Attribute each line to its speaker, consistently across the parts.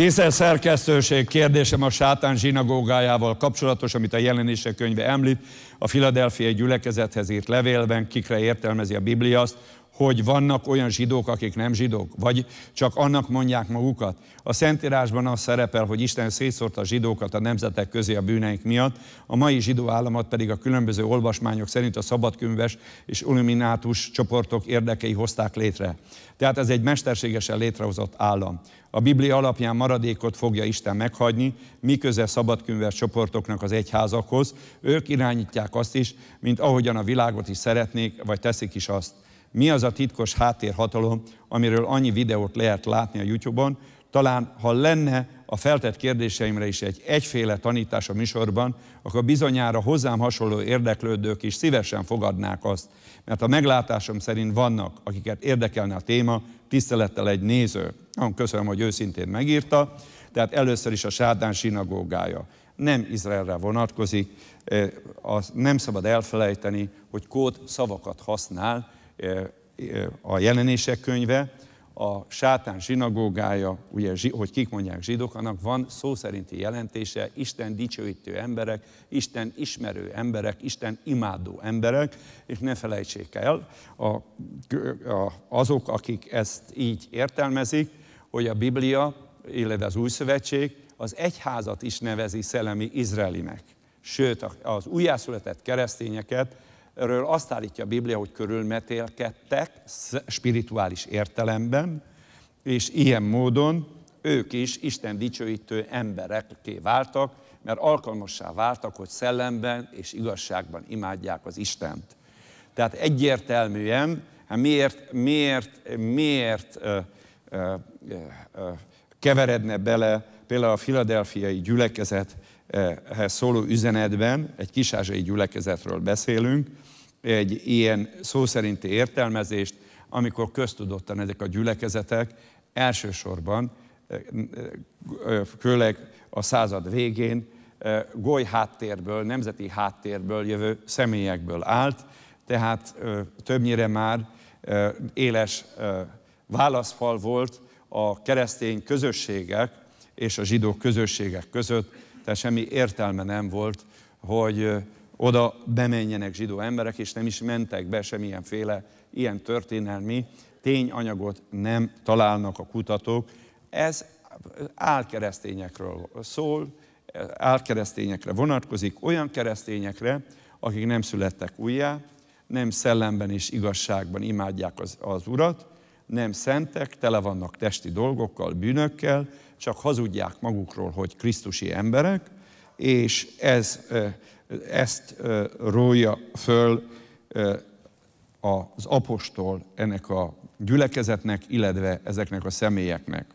Speaker 1: Tisztelt szerkesztőség kérdésem a sátán zsinagógájával kapcsolatos, amit a jelenések könyve említ, a Filadelfiai gyülekezethez írt levélben, kikre értelmezi a Biblia azt, hogy vannak olyan zsidók, akik nem zsidók, vagy csak annak mondják magukat. A Szentírásban az szerepel, hogy Isten szétszórta a zsidókat a nemzetek közé a bűneink miatt, a mai zsidó államat pedig a különböző olvasmányok szerint a szabadkönyves és illuminátus csoportok érdekei hozták létre. Tehát ez egy mesterségesen létrehozott állam. A Biblia alapján maradékot fogja Isten meghagyni, miközben szabadkönyves csoportoknak az egyházakhoz, ők irányítják azt is, mint ahogyan a világot is szeretnék, vagy teszik is azt mi az a titkos háttérhatalom, amiről annyi videót lehet látni a YouTube-on. Talán, ha lenne a feltett kérdéseimre is egy egyféle tanítás a műsorban, akkor bizonyára hozzám hasonló érdeklődők is szívesen fogadnák azt, mert a meglátásom szerint vannak, akiket érdekelne a téma, tisztelettel egy néző. Nagyon köszönöm, hogy őszintén megírta. Tehát először is a Sádán sinagógája. Nem Izraelre vonatkozik, nem szabad elfelejteni, hogy kód szavakat használ, a jelenések könyve, a sátán zsinagógája, ugye, hogy kik mondják zsidók, annak van szó szerinti jelentése, Isten dicsőítő emberek, Isten ismerő emberek, Isten imádó emberek, és ne felejtsék el a, a, azok, akik ezt így értelmezik, hogy a Biblia, illetve az Új Szövetség az egyházat is nevezi szellemi izraelinek. Sőt, az újjászületett keresztényeket Erről azt állítja a Biblia, hogy körülmetélkedtek spirituális értelemben, és ilyen módon ők is Isten dicsőítő emberekké váltak, mert alkalmassá váltak, hogy szellemben és igazságban imádják az Istent. Tehát egyértelműen, hát miért, miért, miért ö, ö, ö, keveredne bele például a filadelfiai gyülekezethez szóló üzenetben, egy kisázsai gyülekezetről beszélünk, egy ilyen szó szerinti értelmezést, amikor köztudottan ezek a gyülekezetek elsősorban, eh, eh, főleg a század végén eh, goly háttérből, nemzeti háttérből jövő személyekből állt, tehát többnyire már éles válaszfal volt a keresztény közösségek és a zsidó közösségek között, tehát semmi értelme nem volt, hogy oda bemenjenek zsidó emberek, és nem is mentek be semmilyenféle ilyen történelmi tényanyagot nem találnak a kutatók. Ez álkeresztényekről szól, álkeresztényekre vonatkozik, olyan keresztényekre, akik nem születtek újjá, nem szellemben és igazságban imádják az, az Urat, nem szentek, tele vannak testi dolgokkal, bűnökkel, csak hazudják magukról, hogy Krisztusi emberek, és ez, ezt rója föl az apostol ennek a gyülekezetnek, illetve ezeknek a személyeknek.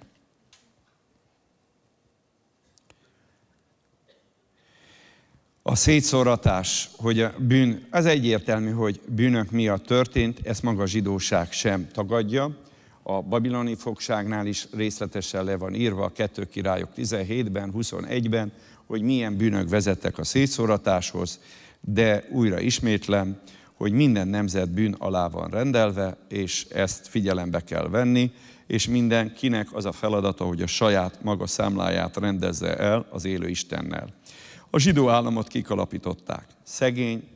Speaker 1: A szétszóratás, hogy a bűn, az egyértelmű, hogy bűnök miatt történt, ezt maga a zsidóság sem tagadja. A babiloni fogságnál is részletesen le van írva a kettő királyok 17-ben, 21-ben, hogy milyen bűnök vezettek a szétszóratáshoz, de újra ismétlem, hogy minden nemzet bűn alá van rendelve, és ezt figyelembe kell venni, és mindenkinek az a feladata, hogy a saját maga számláját rendezze el az élő Istennel. A zsidó államot kikalapították. Szegény,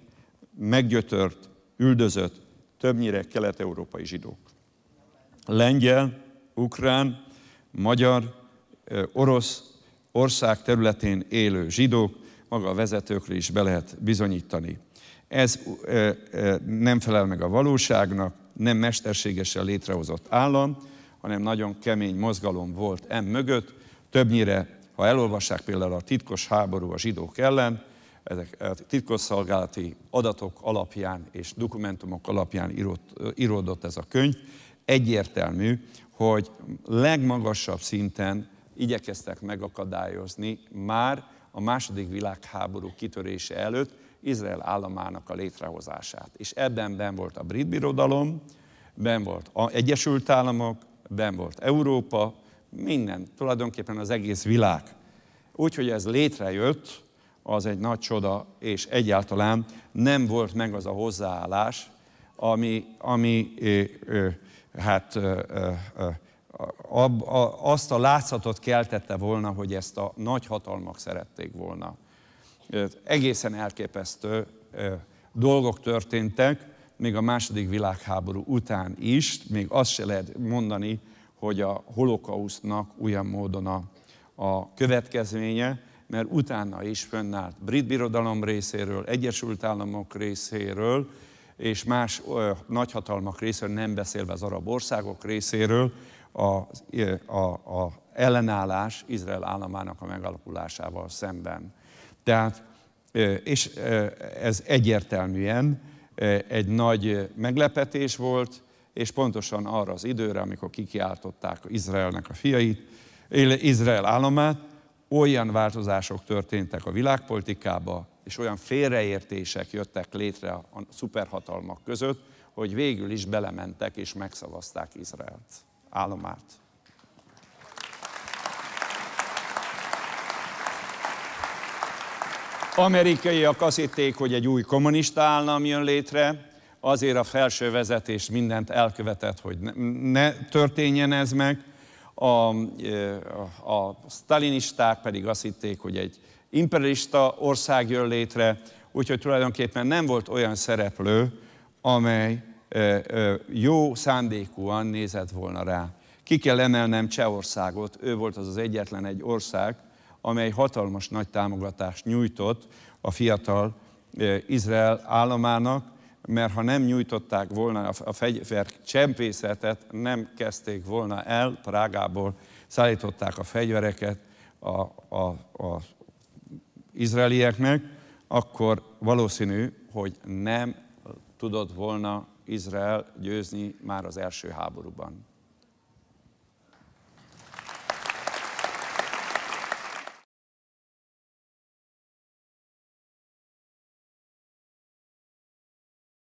Speaker 1: meggyötört, üldözött, többnyire kelet-európai zsidók. Lengyel, ukrán, magyar, orosz, ország területén élő zsidók, maga a vezetőkre is be lehet bizonyítani. Ez ö, ö, nem felel meg a valóságnak, nem mesterségesen létrehozott állam, hanem nagyon kemény mozgalom volt em mögött. Többnyire, ha elolvassák például a titkos háború a zsidók ellen, ezek titkosszolgálati adatok alapján és dokumentumok alapján íródott ez a könyv, egyértelmű, hogy legmagasabb szinten igyekeztek megakadályozni már a második világháború kitörése előtt Izrael államának a létrehozását. És ebben ben volt a brit birodalom, ben volt a Egyesült Államok, ben volt Európa, minden, tulajdonképpen az egész világ. Úgyhogy ez létrejött, az egy nagy csoda, és egyáltalán nem volt meg az a hozzáállás, ami, ami ö, ö, hát ö, ö, ö, a, a, azt a látszatot keltette volna, hogy ezt a nagy hatalmak szerették volna. Egészen elképesztő dolgok történtek, még a második világháború után is, még azt se lehet mondani, hogy a holokausznak olyan módon a, a következménye, mert utána is fönnállt brit birodalom részéről, Egyesült Államok részéről, és más ö, nagyhatalmak részéről, nem beszélve az arab országok részéről, az a, a ellenállás Izrael államának a megalapulásával szemben. Tehát, és ez egyértelműen egy nagy meglepetés volt, és pontosan arra az időre, amikor kikiáltották Izraelnek a fiait, Izrael államát, olyan változások történtek a világpolitikába, és olyan félreértések jöttek létre a szuperhatalmak között, hogy végül is belementek és megszavazták Izraelt állom át. Amerikaiak azt hitték, hogy egy új kommunista állam jön létre, azért a felső vezetés mindent elkövetett, hogy ne történjen ez meg. A, a, a stalinisták pedig azt hitték, hogy egy imperialista ország jön létre, úgyhogy tulajdonképpen nem volt olyan szereplő, amely jó szándékúan nézett volna rá. Ki kell emelnem Csehországot, ő volt az az egyetlen egy ország, amely hatalmas nagy támogatást nyújtott a fiatal Izrael államának, mert ha nem nyújtották volna a fegyver csempészetet, nem kezdték volna el, Prágából szállították a fegyvereket a, a, a izraelieknek, akkor valószínű, hogy nem tudott volna Izrael győzni már az első háborúban.